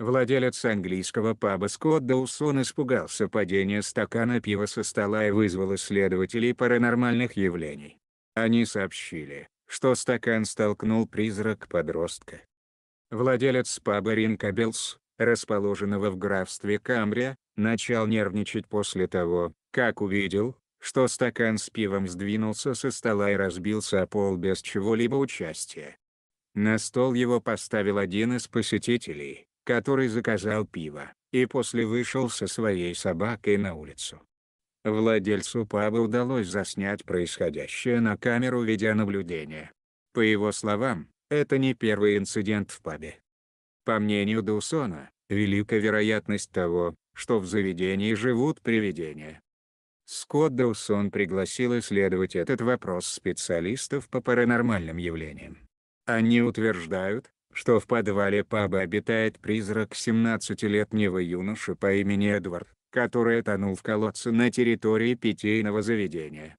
Владелец английского паба Скотт Даусон испугался падения стакана пива со стола и вызвал исследователей паранормальных явлений. Они сообщили, что стакан столкнул призрак подростка. Владелец паба Ринкабелс, расположенного в графстве Камрия, начал нервничать после того, как увидел, что стакан с пивом сдвинулся со стола и разбился о пол без чего-либо участия. На стол его поставил один из посетителей, который заказал пиво, и после вышел со своей собакой на улицу. Владельцу паба удалось заснять происходящее на камеру видеонаблюдения. По его словам, это не первый инцидент в пабе. По мнению Дусона, велика вероятность того, что в заведении живут привидения. Скотт Даусон пригласил исследовать этот вопрос специалистов по паранормальным явлениям. Они утверждают, что в подвале паба обитает призрак 17-летнего юноши по имени Эдвард, который тонул в колодце на территории питейного заведения.